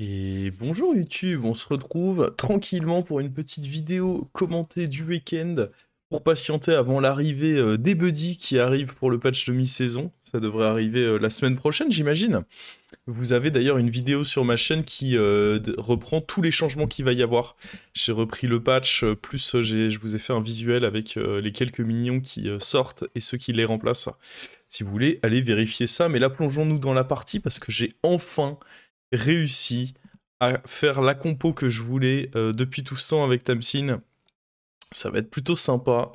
Et bonjour YouTube, on se retrouve tranquillement pour une petite vidéo commentée du week-end pour patienter avant l'arrivée euh, des buddies qui arrivent pour le patch de mi-saison. Ça devrait arriver euh, la semaine prochaine, j'imagine. Vous avez d'ailleurs une vidéo sur ma chaîne qui euh, reprend tous les changements qu'il va y avoir. J'ai repris le patch, plus je vous ai fait un visuel avec les quelques minions qui sortent et ceux qui les remplacent. Si vous voulez, allez vérifier ça. Mais là, plongeons-nous dans la partie parce que j'ai enfin réussi à faire la compo que je voulais euh, depuis tout ce temps avec Tamsin. Ça va être plutôt sympa.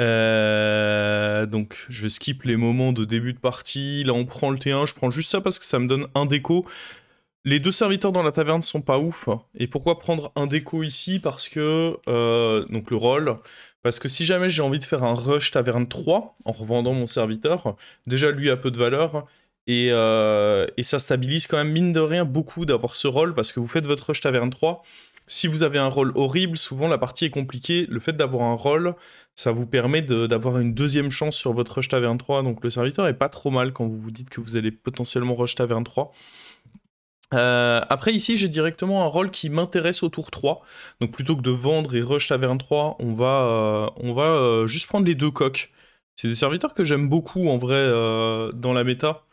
Euh, donc je skip les moments de début de partie. Là on prend le T1, je prends juste ça parce que ça me donne un déco. Les deux serviteurs dans la taverne sont pas ouf. Et pourquoi prendre un déco ici Parce que... Euh, donc le rôle. Parce que si jamais j'ai envie de faire un rush taverne 3 en revendant mon serviteur, déjà lui a peu de valeur. Euh, et, ça stabilise quand même, mine de rien, beaucoup d'avoir ce rôle, parce que vous faites votre rush taverne 3. Si vous avez un rôle horrible, souvent la partie est compliquée. Le fait d'avoir un rôle, ça vous permet d'avoir une deuxième chance sur votre rush taverne 3. Donc le serviteur est pas trop mal quand vous vous dites que vous allez potentiellement rush taverne 3. Euh, après ici j'ai directement un rôle qui m'intéresse au tour 3, donc plutôt que de vendre et rush taverne 3, on va, euh, on va juste prendre les deux coques. C'est des serviteurs que j'aime beaucoup en vrai dans la méta.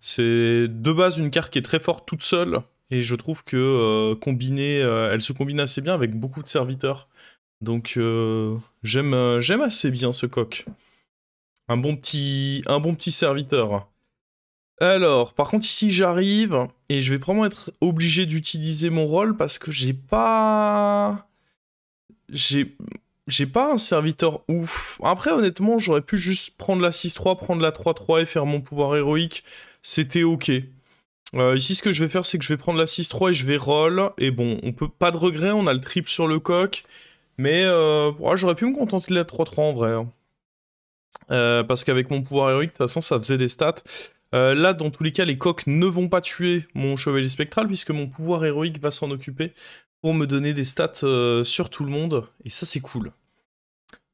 C'est de base une carte qui est très forte toute seule, et je trouve que euh, combinée, euh, elle se combine assez bien avec beaucoup de serviteurs. Donc euh, j'aime assez bien ce coq. Un bon petit un bon petit serviteur. Alors, par contre ici j'arrive et je vais probablement être obligé d'utiliser mon rôle parce que j'ai pas j'ai j'ai pas un serviteur ouf. Après, honnêtement, j'aurais pu juste prendre la 6-3, prendre la 3-3 et faire mon pouvoir héroïque. C'était ok. Euh, ici, ce que je vais faire, c'est que je vais prendre la 6-3 et je vais roll. Et bon, on peut pas de regret, on a le triple sur le coq. Mais euh, j'aurais pu me contenter de la 3-3 en vrai. Hein. Euh, parce qu'avec mon pouvoir héroïque, de toute façon, ça faisait des stats. là, dans tous les cas, les coqs ne vont pas tuer mon chevalier spectral, puisque mon pouvoir héroïque va s'en occuper me donner des stats euh, sur tout le monde. Et ça, c'est cool.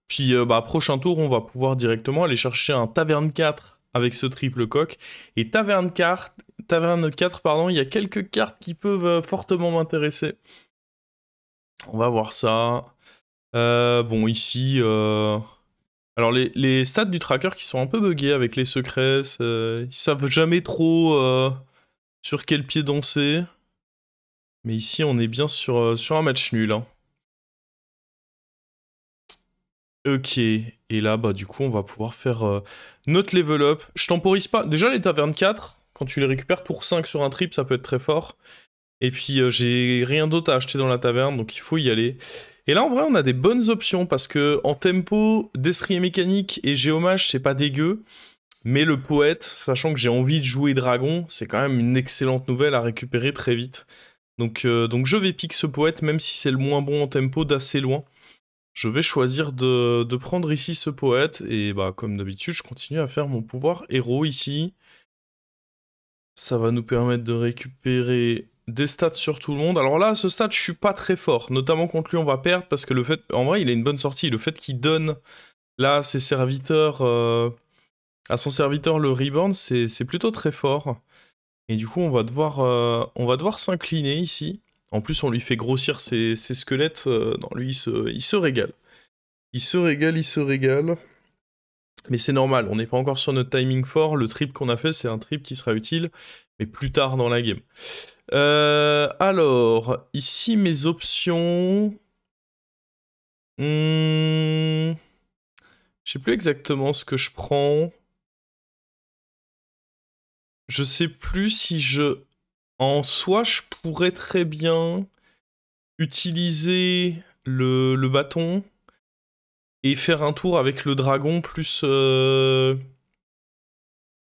Puis, euh, bah, prochain tour, on va pouvoir directement aller chercher un Taverne 4 avec ce triple coq. Et Taverne 4, Taverne 4 pardon, il y a quelques cartes qui peuvent euh, fortement m'intéresser. On va voir ça. bon, ici... Alors les, stats du tracker qui sont un peu buggés avec les secrets, ils savent jamais trop sur quel pied danser. Mais ici, on est bien sur, euh, sur un match nul. Hein. Ok, et là, bah du coup, on va pouvoir faire euh, notre level up. Je temporise pas. Déjà, les tavernes 4, quand tu les récupères, tour 5 sur un trip, ça peut être très fort. Et puis, euh, j'ai rien d'autre à acheter dans la taverne, donc il faut y aller. Et là, en vrai, on a des bonnes options, parce que en tempo, destrier mécanique et géomage, c'est pas dégueu. Mais le poète, sachant que j'ai envie de jouer dragon, c'est quand même une excellente nouvelle à récupérer très vite. Euh, donc, je vais piquer ce poète, même si c'est le moins bon en tempo d'assez loin. Je vais choisir de, prendre ici ce poète, et bah comme d'habitude, je continue à faire mon pouvoir héros ici. Ça va nous permettre de récupérer des stats sur tout le monde. Alors là, ce stade, je suis pas très fort. Notamment contre lui, on va perdre, parce que le fait... En vrai, il a une bonne sortie. Le fait qu'il donne, là, ses serviteurs... Euh, à son serviteur, le Reborn, c'est plutôt très fort. Et du coup, on va devoir, euh, on va devoir s'incliner ici. En plus, on lui fait grossir ses, squelettes. Euh, non, lui, il se, régale. Il se régale, il se régale. Mais c'est normal, on n'est pas encore sur notre timing fort. Le trip qu'on a fait, c'est un trip qui sera utile, mais plus tard dans la game. Euh, alors, ici, mes options... Hmm. Je ne sais plus exactement ce que je prends je sais plus si je. En soi, je pourrais très bien utiliser le, bâton et faire un tour avec le dragon plus. Euh,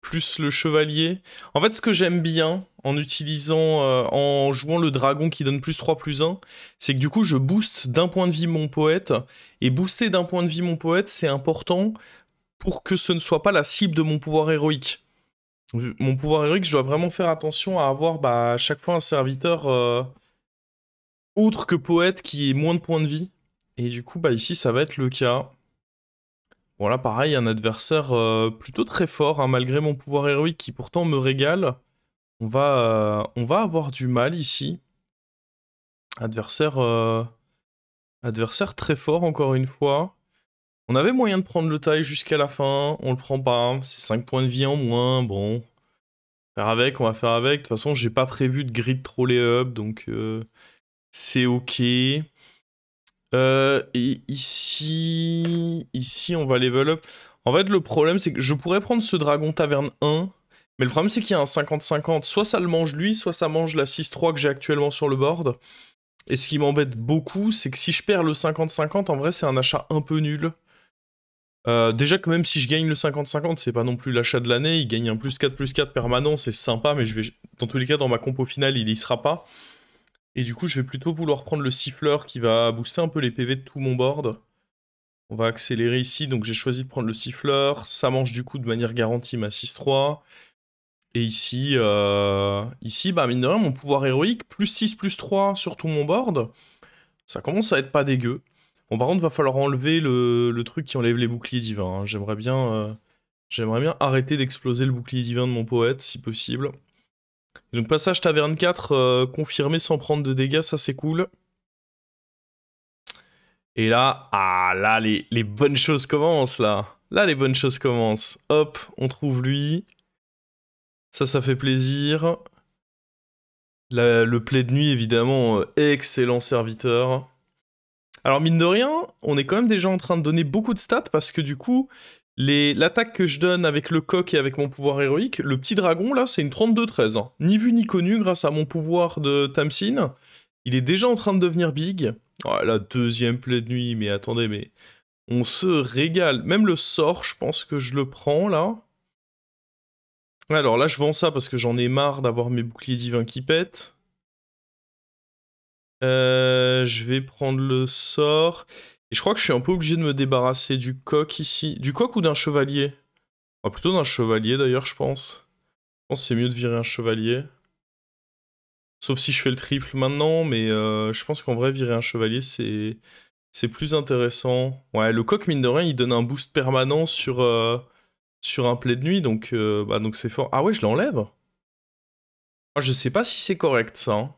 plus le chevalier. En fait, ce que j'aime bien en utilisant. Euh, en jouant le dragon qui donne plus 3 plus 1, c'est que du coup, je booste d'un point de vie mon poète. Et booster d'un point de vie mon poète, c'est important pour que ce ne soit pas la cible de mon pouvoir héroïque mon pouvoir héroïque, je dois vraiment faire attention à avoir bah, à chaque fois un serviteur outre euh, autre que poète qui ait moins de points de vie. Et du coup, bah, ici, ça va être le cas. Voilà, pareil, un adversaire euh, plutôt très fort, hein, malgré mon pouvoir héroïque qui pourtant me régale. On va, euh, on va avoir du mal ici. Adversaire, adversaire très fort, encore une fois. On avait moyen de prendre le taille jusqu'à la fin, on le prend pas, c'est 5 points de vie en moins, bon. Faire avec, on va faire avec. De toute façon, j'ai pas prévu de grid les up, donc euh, c'est ok. Euh, et ici, ici, on va level up. En fait, le problème, c'est que je pourrais prendre ce dragon taverne 1, mais le problème, c'est qu'il y a un 50-50. Soit ça le mange lui, soit ça mange la 6-3 que j'ai actuellement sur le board. Et ce qui m'embête beaucoup, c'est que si je perds le 50-50, en vrai, c'est un achat un peu nul. Euh, déjà que même si je gagne le 50-50, c'est pas non plus l'achat de l'année, il gagne un plus 4 4 permanent, c'est sympa, mais je vais, dans tous les cas, dans ma compo finale, il y sera pas. Et du coup, je vais plutôt vouloir prendre le siffleur qui va booster un peu les PV de tout mon board. On va accélérer ici, donc j'ai choisi de prendre le siffleur, ça mange du coup de manière garantie ma 6-3. Et ici, euh, ici bah, mine de rien, mon pouvoir héroïque, plus 6, plus 3 sur tout mon board, ça commence à être pas dégueu. Bon, par contre, va falloir enlever le, truc qui enlève les boucliers divins. Hein. J'aimerais bien, euh, j'aimerais bien arrêter d'exploser le bouclier divin de mon poète, si possible. donc, passage taverne 4, euh, confirmé sans prendre de dégâts, ça c'est cool. Et là, ah là, les, les bonnes choses commencent là. Là, les bonnes choses commencent. Hop, on trouve lui. Ça, ça fait plaisir. le plaid de nuit, évidemment, euh, excellent serviteur. Alors, mine de rien, on est quand même déjà en train de donner beaucoup de stats parce que du coup, l'attaque que je donne avec le coq et avec mon pouvoir héroïque, le petit dragon là, c'est une 32-13. Hein. Ni vu ni connu grâce à mon pouvoir de Tamsin. Il est déjà en train de devenir big. Oh, la deuxième plaie de nuit, mais attendez, mais on se régale. Même le sort, je pense que je le prends là. Alors là, je vends ça parce que j'en ai marre d'avoir mes boucliers divins qui pètent. Euh, je vais prendre le sort. Et je crois que je suis un peu obligé de me débarrasser du coq ici. Du coq ou d'un chevalier ah, Plutôt d'un chevalier d'ailleurs, je pense. Je pense c'est mieux de virer un chevalier. Sauf si je fais le triple maintenant, mais euh, je pense qu'en vrai, virer un chevalier, c'est... C'est plus intéressant. Ouais, le coq, mine de rien, il donne un boost permanent sur, euh, sur un plaid de nuit, donc bah, donc c'est fort. Ah ouais, je l'enlève ah, Je sais pas si c'est correct, ça. Hein.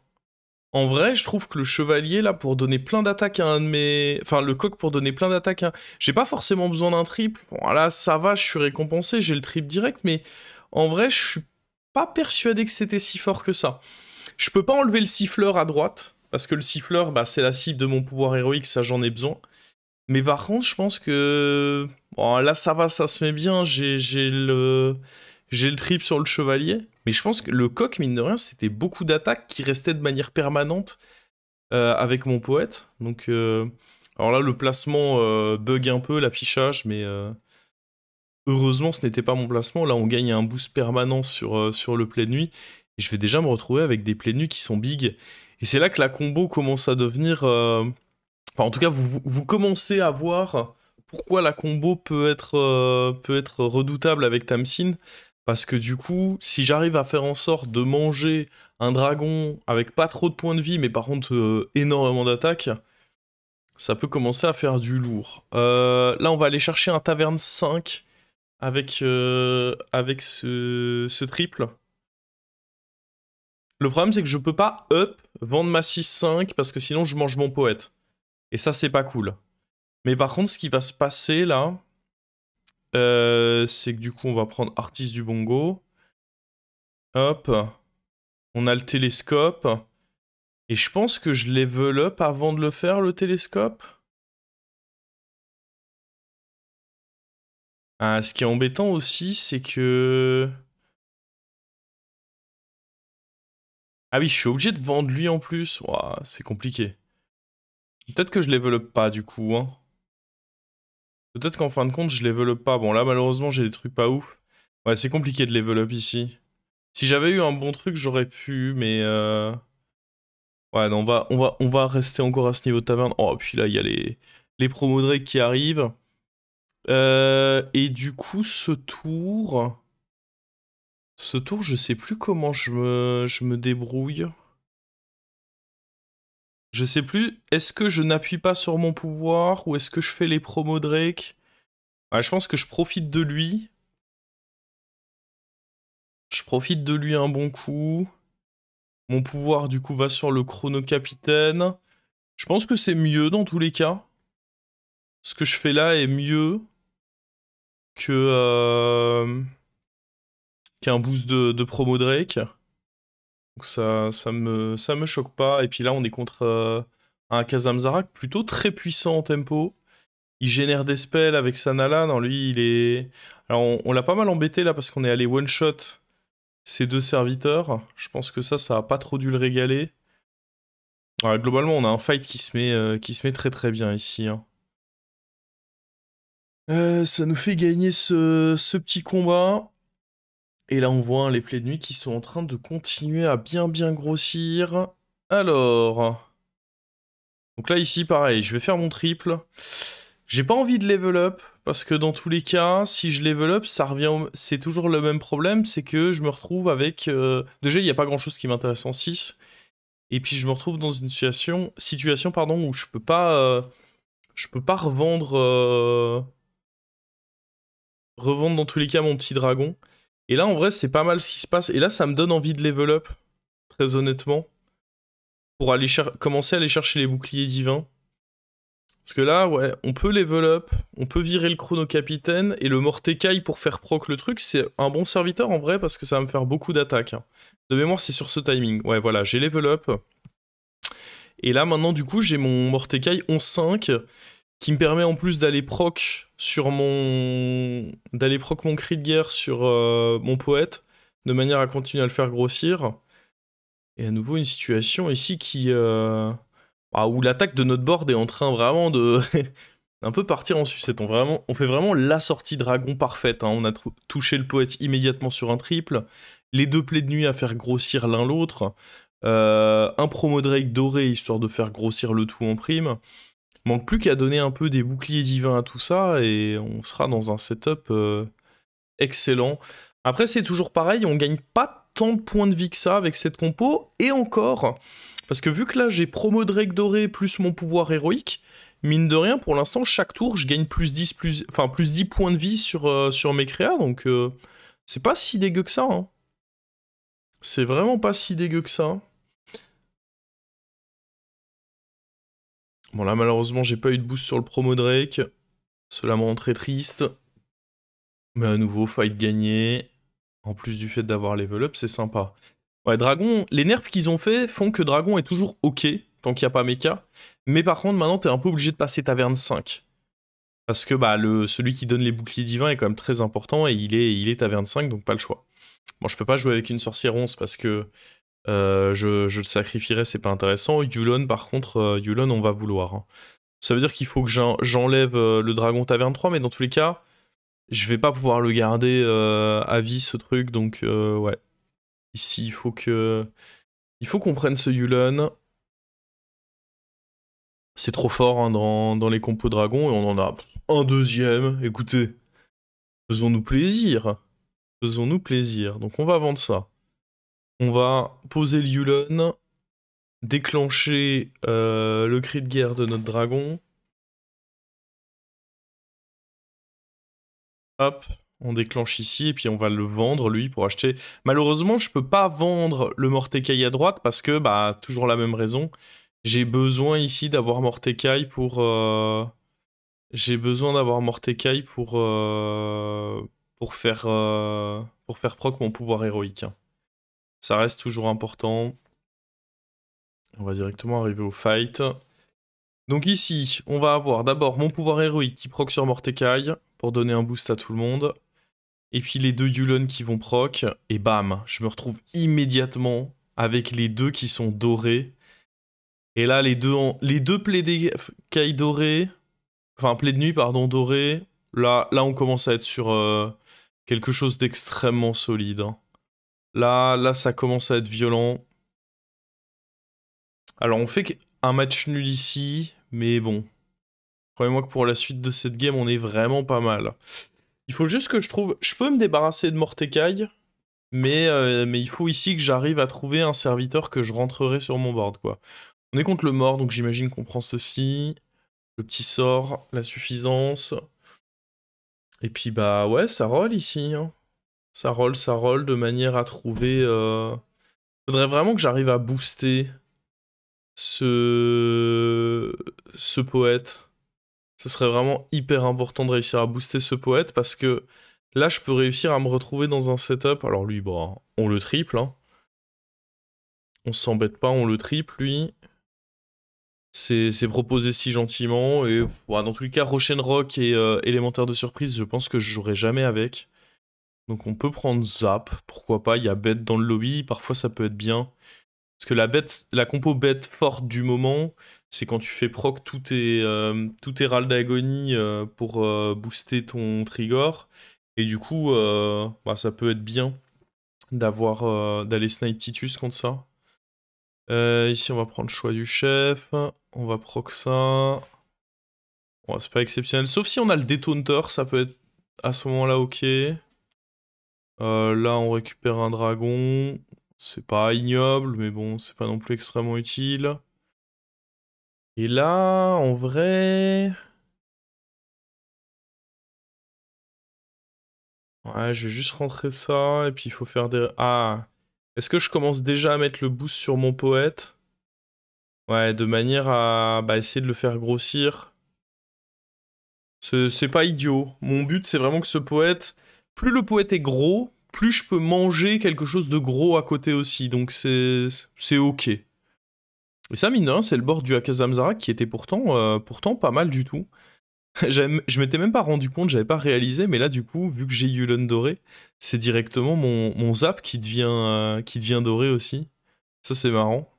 En vrai, je trouve que le chevalier, là, pour donner plein d'attaques à un de mes... Enfin, le coq pour donner plein d'attaques à... J'ai pas forcément besoin d'un triple. Bon, là, ça va, je suis récompensé, j'ai le triple direct, mais en vrai, je suis pas persuadé que c'était si fort que ça. Je peux pas enlever le siffleur à droite, parce que le siffleur, bah, c'est la cible de mon pouvoir héroïque, ça, j'en ai besoin. Mais par contre, je pense que... Bon, là, ça va, ça se met bien, j'ai le... J'ai le trip sur le chevalier. Mais je pense que le coq, mine de rien, c'était beaucoup d'attaques qui restaient de manière permanente euh, avec mon poète. Donc, euh, alors là, le placement euh, bug un peu, l'affichage, mais heureusement, ce n'était pas mon placement. Là, on gagne un boost permanent sur, sur le plein de nuit. Et je vais déjà me retrouver avec des pleins de nuit qui sont big. Et c'est là que la combo commence à devenir. Enfin, en tout cas, vous, commencez à voir pourquoi la combo peut être, peut être redoutable avec Tamsin. Parce que du coup, si j'arrive à faire en sorte de manger un dragon avec pas trop de points de vie, mais par contre euh, énormément d'attaque, ça peut commencer à faire du lourd. Euh, là, on va aller chercher un taverne 5 avec, euh, avec ce, ce, triple. Le problème, c'est que je peux pas up, vendre ma 6-5, parce que sinon je mange mon poète. Et ça, c'est pas cool. Mais par contre, ce qui va se passer là, euh, c'est que du coup, on va prendre artiste du bongo. Hop. On a le télescope. Et je pense que je level up avant de le faire, le télescope. Ah, ce qui est embêtant aussi, c'est que... Ah oui, je suis obligé de vendre lui en plus. c'est compliqué. Peut-être que je level up pas du coup. Hein. Peut-être qu'en fin de compte, je level up pas. Bon, là, malheureusement, j'ai des trucs pas ouf. Ouais, c'est compliqué de level up ici. Si j'avais eu un bon truc, j'aurais pu, mais... Euh, ouais, on va, on, va, on va rester encore à ce niveau de taverne. Oh, puis là, il y a les, les promos qui arrivent. Euh, et du coup, ce tour... Ce tour, je sais plus comment je je me débrouille. Je sais plus, est-ce que je n'appuie pas sur mon pouvoir ou est-ce que je fais les promos Drake Je pense que je profite de lui. Je profite de lui un bon coup. Mon pouvoir du coup va sur le chrono capitaine. Je pense que c'est mieux dans tous les cas. Ce que je fais là est mieux que euh, qu'un boost de, de promo Drake. Donc ça, ça me, ça me choque pas. Et puis là, on est contre euh, un Kazamzarak plutôt très puissant en tempo. Il génère des spells avec nala. Dans lui, il est. Alors, on, l'a pas mal embêté là parce qu'on est allé one shot ces deux serviteurs. Je pense que ça, ça a pas trop dû le régaler. globalement, on a un fight qui se met, euh, qui se met très très bien ici. Hein. Euh, ça nous fait gagner ce, ce petit combat. Et là, on voit hein, les plaies de nuit qui sont en train de continuer à bien bien grossir. Alors... Donc là, ici, pareil, je vais faire mon triple. J'ai pas envie de level up, parce que dans tous les cas, si je level up, ça revient... C'est toujours le même problème, c'est que je me retrouve avec... Euh, déjà, il n'y a pas grand-chose qui m'intéresse en 6. Et puis, je me retrouve dans une situation, situation pardon, où je peux pas... Euh, je peux pas revendre... Euh, revendre dans tous les cas mon petit dragon. Et là, en vrai, c'est pas mal ce qui se passe. Et là, ça me donne envie de level up, très honnêtement, pour aller commencer à aller chercher les boucliers divins. Parce que là, ouais, on peut level up, on peut virer le chrono capitaine et le Mortecaille pour faire proc le truc. C'est un bon serviteur en vrai parce que ça va me faire beaucoup d'attaques. Hein. De mémoire, c'est sur ce timing. Ouais, voilà, j'ai level up. Et là, maintenant, du coup, j'ai mon Mortecaille 11-5 qui me permet en plus d'aller proc sur mon d'aller proc mon cri de guerre sur euh, mon poète de manière à continuer à le faire grossir. Et à nouveau une situation ici qui ah, où l'attaque de notre board est en train vraiment de un peu partir en sucette. On, vraiment... on fait vraiment la sortie dragon parfaite. Hein. On a touché le poète immédiatement sur un triple. Les deux plaies de nuit à faire grossir l'un l'autre. Euh, un promo Drake doré histoire de faire grossir le tout en prime. Manque plus qu'à donner un peu des boucliers divins à tout ça et on sera dans un setup euh, excellent. Après, c'est toujours pareil, on gagne pas tant de points de vie que ça avec cette compo et encore. Parce que vu que là j'ai promo Drake doré plus mon pouvoir héroïque, mine de rien, pour l'instant, chaque tour, je gagne plus 10, plus, enfin, plus points de vie sur, euh, sur mes créas, donc euh, c'est pas si dégueu que ça. Hein. C'est vraiment pas si dégueu que ça. Hein. Bon là malheureusement j'ai pas eu de boost sur le promo Drake. Cela m'a rend très triste. Mais à nouveau, fight gagné. En plus du fait d'avoir level up, c'est sympa. Ouais, Dragon, les nerfs qu'ils ont fait font que Dragon est toujours ok tant qu'il n'y a pas mecha. Mais par contre, maintenant, t'es un peu obligé de passer taverne 5. Parce que bah, le, celui qui donne les boucliers divins est quand même très important et il est, il est taverne 5, donc pas le choix. Bon, je peux pas jouer avec une sorcière 11 parce que euh, je, le sacrifierai, c'est pas intéressant. Yulon, par contre, euh, Yulon, on va vouloir. Hein. Ça veut dire qu'il faut que j'enlève euh, le dragon taverne 3, mais dans tous les cas, je vais pas pouvoir le garder à vie ce truc, donc ouais. Ici, il faut que. Il faut qu'on prenne ce Yulon. C'est trop fort hein, dans, dans, les compos dragons, et on en a un deuxième. Écoutez, faisons-nous plaisir. Faisons-nous plaisir. Donc on va vendre ça on va poser le Yulon, déclencher euh, le cri de guerre de notre dragon. Hop, on déclenche ici et puis on va le vendre lui pour acheter. Malheureusement, je peux pas vendre le Mortecaille à droite parce que, bah, toujours la même raison. J'ai besoin ici d'avoir Mortecaille pour... Euh, j'ai besoin d'avoir Mortecaille pour... Euh, pour faire... Pour faire proc mon pouvoir héroïque. Hein. Ça reste toujours important. On va directement arriver au fight. Donc ici, on va avoir d'abord mon pouvoir héroïque qui proc sur Mortekai pour donner un boost à tout le monde. Et puis les deux Yulon qui vont proc. Et bam, je me retrouve immédiatement avec les deux qui sont dorés. Et là, les deux, les deux dorés, enfin plaies de nuit, pardon, dorées. là, là on commence à être sur euh, quelque chose d'extrêmement solide. Hein. Là, là, ça commence à être violent. Alors, on fait un match nul ici, mais bon. Croyez-moi que pour la suite de cette game, on est vraiment pas mal. Il faut juste que je trouve... Je peux me débarrasser de Mortecaille, mais, euh, mais il faut ici que j'arrive à trouver un serviteur que je rentrerai sur mon board, quoi. On est contre le mort, donc j'imagine qu'on prend ceci. Le petit sort, la suffisance. Et puis bah ouais, ça roll ici. Hein ça roll, ça roll, de manière à trouver. Il euh, Faudrait vraiment que j'arrive à booster ce ce poète. Ce serait vraiment hyper important de réussir à booster ce poète parce que là, je peux réussir à me retrouver dans un setup. Alors lui, bah, on le triple. Hein. On s'embête pas, on le triple, lui. C'est proposé si gentiment. Et voilà. dans tous les cas, Rock et euh, Élémentaire de Surprise, je pense que je jouerai jamais avec. Donc on peut prendre Zap, pourquoi pas, il y a bête dans le lobby, parfois ça peut être bien. Parce que la, bête, la compo bête forte du moment, c'est quand tu fais proc tout tes, euh, râles d'agonie euh, pour euh, booster ton trigger. Et du coup, bah, ça peut être bien d'avoir d'aller snipe Titus contre ça. ici, on va prendre choix du chef. On va proc ça. c'est pas exceptionnel. Sauf si on a le détenteur, ça peut être à ce moment-là ok. Euh, là, on récupère un dragon. C'est pas ignoble, mais bon, c'est pas non plus extrêmement utile. Et là, en vrai... Ouais, je vais juste rentrer ça, et puis il faut faire des... Ah Est-ce que je commence déjà à mettre le boost sur mon poète Ouais, de manière à bah, essayer de le faire grossir. C'est pas idiot. Mon but, c'est vraiment que ce poète, plus le poète est gros, plus je peux manger quelque chose de gros à côté aussi, donc c'est ok. Et ça, mine c'est le bord du Akazamzara qui était pourtant, euh, pourtant pas mal du tout. je m'étais même pas rendu compte, j'avais pas réalisé, mais là, du coup, vu que j'ai eu doré, c'est directement mon, mon, zap qui devient, euh, qui devient doré aussi. Ça, c'est marrant.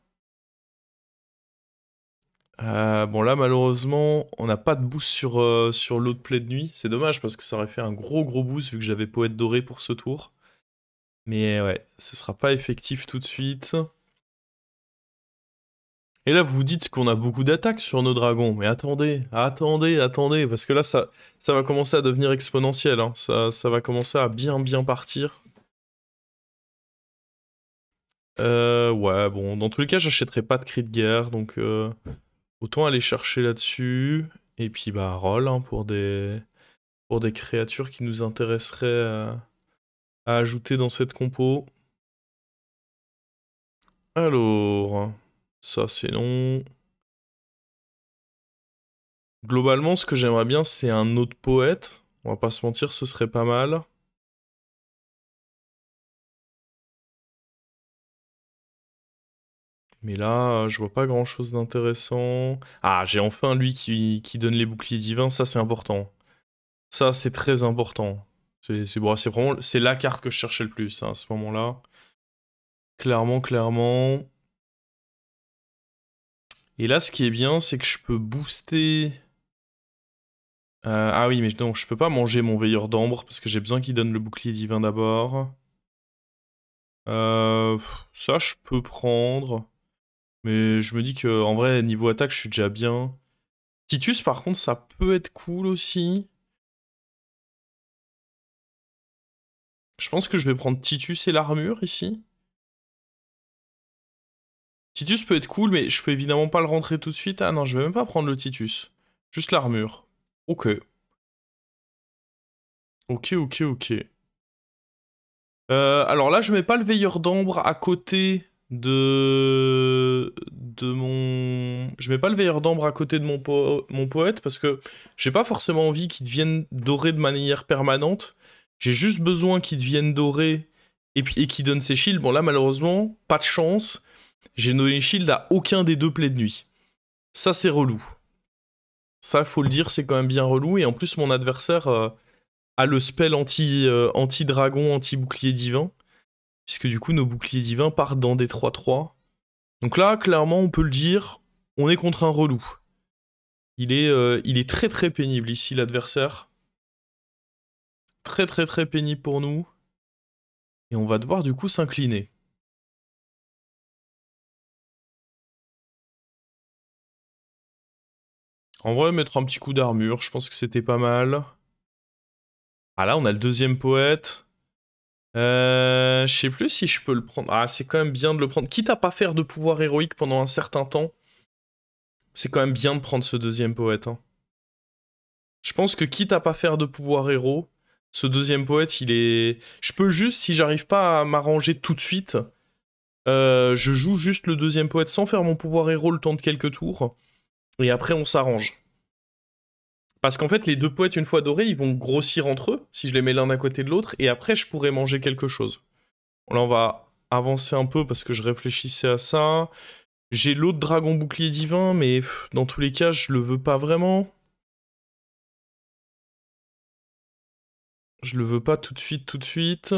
Euh, bon là malheureusement on n'a pas de boost sur, euh, sur l'autre play de nuit, c'est dommage parce que ça aurait fait un gros gros boost vu que j'avais poète doré pour ce tour. Mais ouais, ce sera pas effectif tout de suite. Et là vous dites qu'on a beaucoup d'attaques sur nos dragons, mais attendez, attendez, attendez, parce que là ça, ça va commencer à devenir exponentiel, hein. ça, ça va commencer à bien bien partir. Euh, ouais, bon, dans tous les cas, j'achèterai pas de cri de guerre, donc Autant aller chercher là-dessus. Et puis, bah, roll hein, pour, des, pour des créatures qui nous intéresseraient à, à ajouter dans cette compo. Alors, ça c'est long. Globalement, ce que j'aimerais bien, c'est un autre poète. On va pas se mentir, ce serait pas mal. Mais là, euh, je vois pas grand chose d'intéressant. Ah, j'ai enfin lui qui, qui, donne les boucliers divins, ça c'est important. Ça c'est très important. C'est bon, vraiment c'est la carte que je cherchais le plus hein, à ce moment-là. Clairement, clairement. Et là, ce qui est bien, c'est que je peux booster. Euh, ah oui, mais non, je peux pas manger mon veilleur d'ambre parce que j'ai besoin qu'il donne le bouclier divin d'abord. Euh, ça, je peux prendre. Mais je me dis que en vrai, niveau attaque, je suis déjà bien. Titus, par contre, ça peut être cool aussi. Je pense que je vais prendre Titus et l'armure ici. Titus peut être cool, mais je peux évidemment pas le rentrer tout de suite. Ah non, je vais même pas prendre le Titus. Juste l'armure. Ok. Ok, ok, ok. Euh, alors là, je mets pas le veilleur d'ambre à côté de de mon je mets pas le veilleur d'ambre à côté de mon, mon poète parce que j'ai pas forcément envie qu'il devienne doré de manière permanente j'ai juste besoin qu'il devienne doré et puis et qu'il donne ses shields bon là malheureusement pas de chance j'ai donné shield à aucun des deux plaies de nuit ça c'est relou ça faut le dire c'est quand même bien relou et en plus mon adversaire euh, a le spell anti euh, anti dragon anti bouclier divin puisque du coup nos boucliers divins partent dans des 3-3. Donc là, clairement, on peut le dire, on est contre un relou. Il est, euh, il est très très pénible ici, l'adversaire. Très très très pénible pour nous. Et on va devoir du coup s'incliner. En vrai, mettre un petit coup d'armure, je pense que c'était pas mal. Ah là, on a le deuxième poète. Euh, je sais plus si je peux le prendre. Ah, c'est quand même bien de le prendre. Quitte à pas faire de pouvoir héroïque pendant un certain temps, c'est quand même bien de prendre ce deuxième poète. Hein. Je pense que quitte à pas faire de pouvoir héros, ce deuxième poète, il est... Je peux juste, si j'arrive pas à m'arranger tout de suite, euh, je joue juste le deuxième poète sans faire mon pouvoir héros le temps de quelques tours. Et après, on s'arrange. Parce qu'en fait, les deux poètes, une fois dorés, ils vont grossir entre eux, si je les mets l'un à côté de l'autre, et après, je pourrais manger quelque chose. Là, on va avancer un peu parce que je réfléchissais à ça. J'ai l'autre dragon bouclier divin, mais dans tous les cas, je le veux pas vraiment. Je le veux pas tout de suite, tout de suite.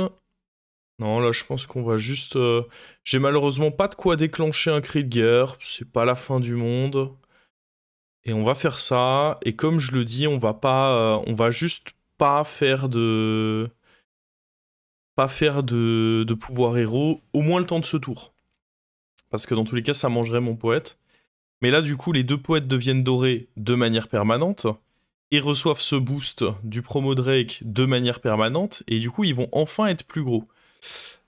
Non, là, je pense qu'on va juste... Euh, j'ai malheureusement pas de quoi déclencher un cri de guerre. C'est pas la fin du monde. Et on va faire ça. Et comme je le dis, on va pas, euh, on va juste pas faire de, pas faire de, pouvoir héros au moins le temps de ce tour, parce que dans tous les cas, ça mangerait mon poète. Mais là, du coup, les deux poètes deviennent dorés de manière permanente et reçoivent ce boost du promo Drake de manière permanente, et du coup, ils vont enfin être plus gros.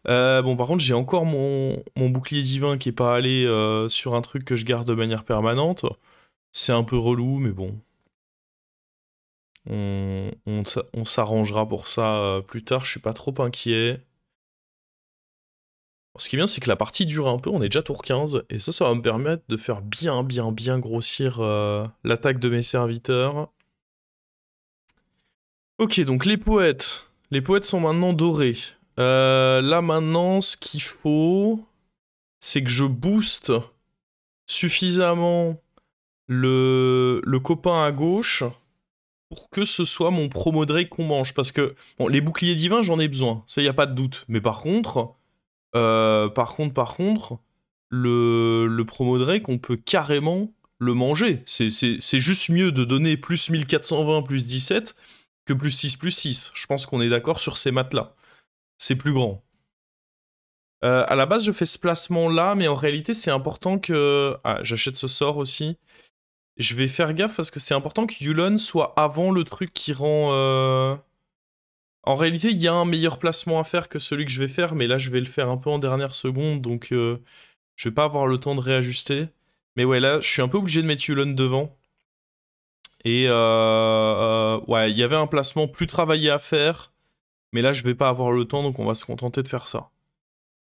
Euh, bon, par contre, j'ai encore mon, mon, bouclier divin qui est pas allé euh, sur un truc que je garde de manière permanente. C'est un peu relou, mais bon. On, s'arrangera pour ça euh, plus tard, je suis pas trop inquiet. Ce qui est bien, c'est que la partie dure un peu, on est déjà tour 15, et ça, ça va me permettre de faire bien, bien, bien grossir euh, l'attaque de mes serviteurs. Ok, donc les poètes. Les poètes sont maintenant dorés. Euh, là, maintenant, ce qu'il faut, c'est que je booste suffisamment le, le copain à gauche pour que ce soit mon promo Drake qu'on mange. Parce que les boucliers divins, j'en ai besoin. Ça, il n'y a pas de doute. Mais par contre, euh, par contre, par contre, le, le promo Drake, on peut carrément le manger. C'est juste mieux de donner plus 1420, plus 17 que plus 6, plus 6. Je pense qu'on est d'accord sur ces maths-là. C'est plus grand. Euh, à la base, je fais ce placement-là, mais en réalité, c'est important que... Ah, j'achète ce sort aussi. Je vais faire gaffe parce que c'est important que Yulon soit avant le truc qui rend... Euh, en réalité, il y a un meilleur placement à faire que celui que je vais faire, mais là, je vais le faire un peu en dernière seconde, donc euh, je vais pas avoir le temps de réajuster. Mais ouais, là, je suis un peu obligé de mettre Yulon devant. Et euh, ouais, il y avait un placement plus travaillé à faire, mais là, je vais pas avoir le temps, donc on va se contenter de faire ça.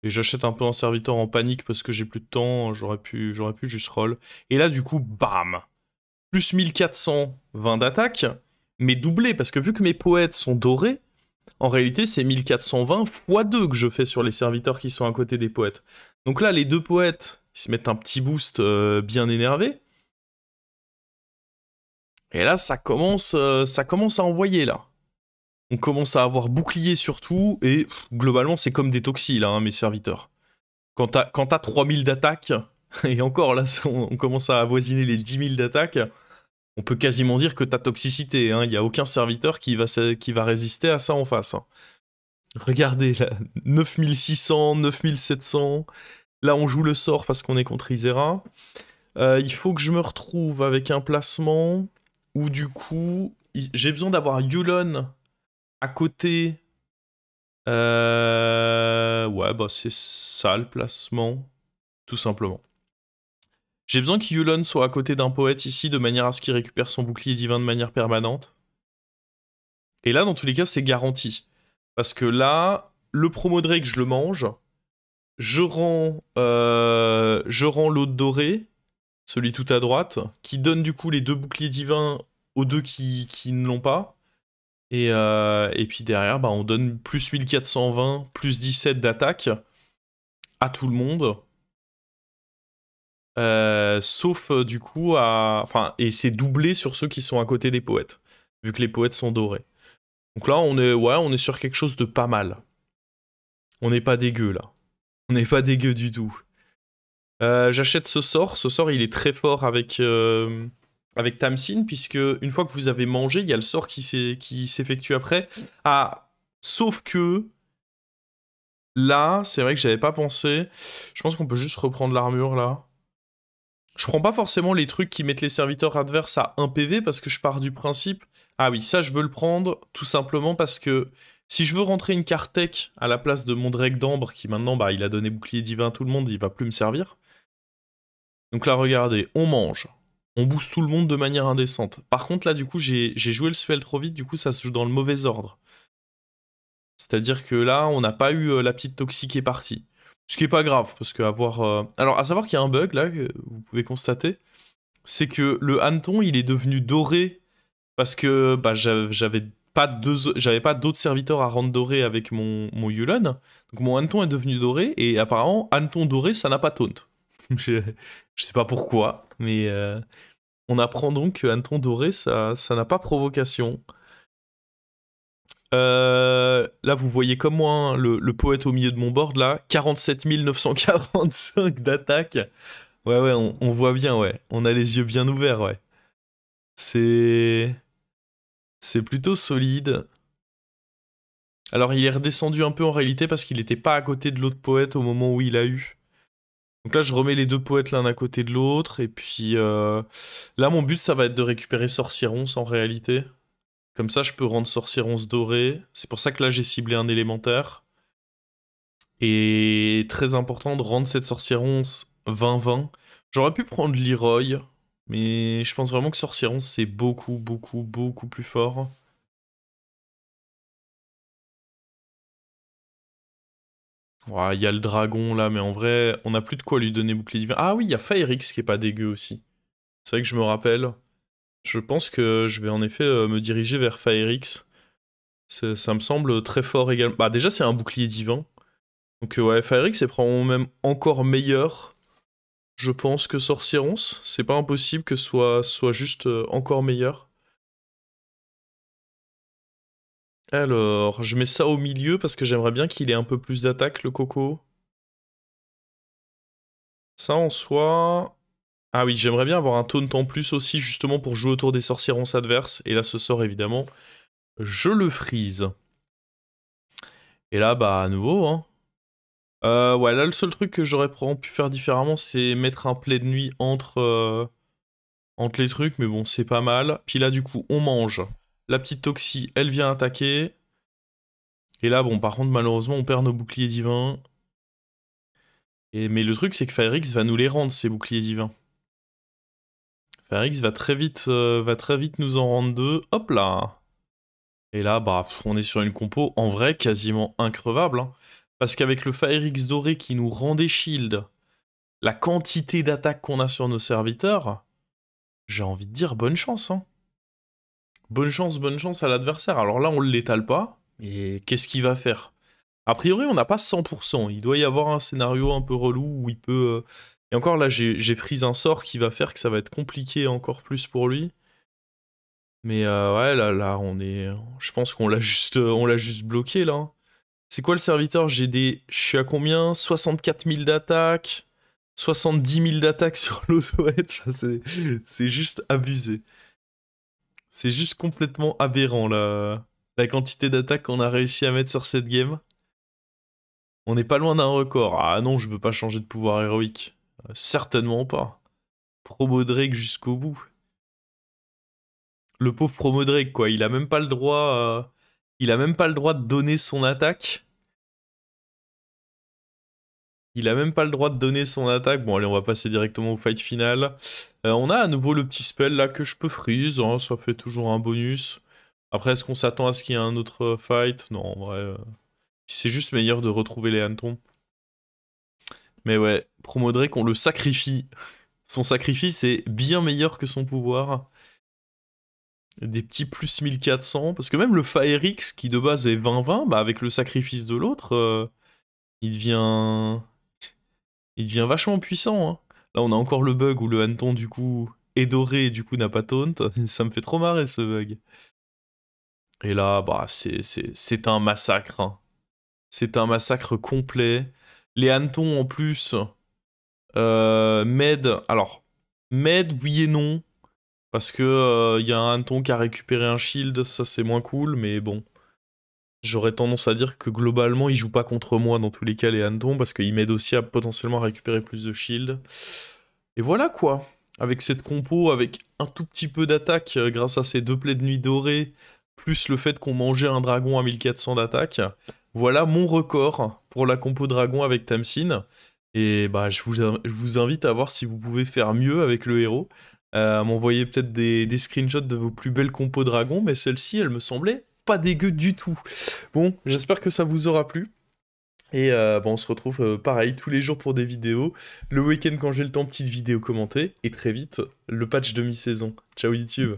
Et j'achète un peu un serviteur en panique parce que j'ai plus de temps, j'aurais pu, pu juste roll. Et là, du coup, bam plus 1420 d'attaque, mais doublé, parce que vu que mes poètes sont dorés, en réalité c'est 1420 x 2 que je fais sur les serviteurs qui sont à côté des poètes. Donc là, les deux poètes, ils se mettent un petit boost euh, bien énervé. Et là, ça commence, euh, ça commence à envoyer, là. On commence à avoir bouclier surtout, et globalement, c'est comme des toxis, là, hein, mes serviteurs. Quand t'as 3000 d'attaque, et encore là, on commence à avoisiner les 10 000 d'attaques, on peut quasiment dire que ta toxicité, hein. il n'y a aucun serviteur qui va, qui va résister à ça en face. Hein. Regardez, là, 9600, 9700, là on joue le sort parce qu'on est contre Isera. Euh, il faut que je me retrouve avec un placement où du coup, j'ai besoin d'avoir Yulon à côté. Euh, ouais, bah c'est ça le placement, tout simplement. J'ai besoin que Yulon soit à côté d'un poète ici de manière à ce qu'il récupère son bouclier divin de manière permanente. Et là, dans tous les cas, c'est garanti. Parce que là, le promo Drake, je le mange. Euh, je rends, l'autre doré, celui tout à droite, qui donne du coup les deux boucliers divins aux deux qui, qui ne l'ont pas. Et, euh, et, puis derrière, bah, on donne plus 1420, plus 17 d'attaque à tout le monde. Euh, sauf euh, du coup à. Enfin, et c'est doublé sur ceux qui sont à côté des poètes, vu que les poètes sont dorés. Donc là, on est, ouais, on est sur quelque chose de pas mal. On n'est pas dégueu là. On n'est pas dégueu du tout. Euh, j'achète ce sort. Ce sort, il est très fort avec, avec Tamsin, puisque une fois que vous avez mangé, il y a le sort qui s'effectue après. Ah, sauf que là, c'est vrai que j'avais pas pensé. Je pense qu'on peut juste reprendre l'armure là. Je prends pas forcément les trucs qui mettent les serviteurs adverses à 1 PV parce que je pars du principe ah oui, ça je veux le prendre tout simplement parce que si je veux rentrer une carte tech à la place de mon Drake d'Ambre qui maintenant bah, il a donné bouclier divin à tout le monde, il va plus me servir. Donc là regardez, on mange, on booste tout le monde de manière indécente. Par contre là du coup j'ai joué le Suel trop vite, du coup ça se joue dans le mauvais ordre. C'est-à-dire que là on n'a pas eu euh, la petite toxique est partie. Ce qui est pas grave, parce que avoir. Euh, alors, à savoir qu'il y a un bug là, que vous pouvez constater, c'est que le hanneton, il est devenu doré parce que bah, j'avais pas deux, j'avais pas d'autres serviteurs à rendre doré avec mon, mon Yulon. Donc mon Anton est devenu doré et apparemment, Anton doré, ça n'a pas taunt. je, sais pas pourquoi, mais euh, on apprend donc que hanneton doré, ça n'a pas provocation. Euh Là, vous voyez comme moi hein, le, poète au milieu de mon board, là, 47 945 d'attaque. Ouais, ouais, on, voit bien, ouais. On a les yeux bien ouverts, ouais. C'est. C'est plutôt solide. Alors, il est redescendu un peu en réalité parce qu'il n'était pas à côté de l'autre poète au moment où il a eu. Donc là, je remets les deux poètes l'un à côté de l'autre. Et puis euh, là, mon but, ça va être de récupérer Sorcierons en réalité. Comme ça, je peux rendre sorcière 11 dorée. C'est pour ça que là, j'ai ciblé un élémentaire. Et très important de rendre cette sorcière 11 20-20. J'aurais pu prendre Leroy, mais je pense vraiment que sorcière c'est beaucoup, beaucoup, beaucoup plus fort. Il y a le dragon là, mais en vrai, on n'a plus de quoi lui donner bouclier divin. Ah oui, il y a Faerix qui est pas dégueu aussi. C'est vrai que je me rappelle. Je pense que je vais en effet euh, me diriger vers Faerix. Ça me semble très fort également. Bah déjà c'est un bouclier divin. Donc euh, ouais, Firex est probablement même encore meilleur. Je pense que Sorcerons. c'est pas impossible que ce soit, soit juste euh, encore meilleur. Alors, je mets ça au milieu parce que j'aimerais bien qu'il ait un peu plus d'attaque, le coco. Ça en soi, ah oui, j'aimerais bien avoir un taunt en plus aussi, justement pour jouer autour des en adverses. Et là, ce sort, évidemment, je le freeze. Et là, bah, à nouveau, hein. Euh, ouais, là, le seul truc que j'aurais pu faire différemment, c'est mettre un plaid de nuit entre, euh, entre les trucs, mais bon, c'est pas mal. Puis là, du coup, on mange. La petite Toxie, elle vient attaquer. Et là, bon, par contre, malheureusement, on perd nos boucliers divins. Et, mais le truc, c'est que Fyrix va nous les rendre, ces boucliers divins. FireX va très vite, euh, va très vite nous en rendre deux. Hop là Et là, bah, on est sur une compo en vrai quasiment increvable. Hein. parce qu'avec le FireX doré qui nous rend des shields, la quantité d'attaques qu'on a sur nos serviteurs, j'ai envie de dire bonne chance. Hein. Bonne chance, bonne chance à l'adversaire. Alors là, on ne l'étale pas. Et qu'est-ce qu'il va faire A priori, on n'a pas 100%. Il doit y avoir un scénario un peu relou où il peut... Euh, encore là, j'ai pris un sort qui va faire que ça va être compliqué encore plus pour lui. Mais euh, ouais, là, là, on est. Je pense qu'on l'a juste, euh, on l'a juste bloqué là. C'est quoi le serviteur J'ai des. Je suis à combien 64 000 d'attaque 70 000 d'attaque sur l'autre C'est juste abusé. C'est juste complètement aberrant la, la quantité d'attaques qu'on a réussi à mettre sur cette game. On n'est pas loin d'un record. Ah non, je veux pas changer de pouvoir héroïque. Certainement pas. Promo Drake jusqu'au bout. Le pauvre Promo Drake, quoi. Il a même pas le droit. Euh, il a même pas le droit de donner son attaque. Il a même pas le droit de donner son attaque. Bon, allez, on va passer directement au fight final. Euh, on a à nouveau le petit spell là que je peux freeze. Hein. ça fait toujours un bonus. Après, est-ce qu'on s'attend à ce qu'il y ait un autre fight Non, en vrai. Euh, c'est juste meilleur de retrouver les hannetons. Mais ouais, promodrait qu'on le sacrifie. Son sacrifice est bien meilleur que son pouvoir. Des petits plus 1400, parce que même le Faerix, qui de base est 20-20, bah avec le sacrifice de l'autre, euh, il devient... Il devient vachement puissant. Hein. Là, on a encore le bug où le Hanton, du coup, est doré et du coup n'a pas taunt. Ça me fait trop marrer, ce bug. Et là, bah, c'est un massacre. Hein. C'est un massacre complet. Les hannetons en plus. Euh, alors, m'aident oui et non. Parce que il euh, y a un hanneton qui a récupéré un shield, ça c'est moins cool, mais bon. J'aurais tendance à dire que globalement, il joue pas contre moi dans tous les cas, les hannetons, parce qu'il m'aide aussi à potentiellement récupérer plus de shield. Et voilà quoi. Avec cette compo, avec un tout petit peu d'attaque euh, grâce à ces deux plaies de nuit dorées, plus le fait qu'on mangeait un dragon à 1400 d'attaque, voilà mon record pour la compo dragon avec Tamsin. Et bah, je, vous, invite à voir si vous pouvez faire mieux avec le héros. Euh, m'envoyer peut-être des, screenshots de vos plus belles compos dragon, mais celle-ci, elle me semblait pas dégueu du tout. Bon, j'espère que ça vous aura plu. Et euh, bah, on se retrouve euh, pareil tous les jours pour des vidéos. Le week-end quand j'ai le temps, petite vidéo commentée. Et très vite, le patch demi-saison. Ciao YouTube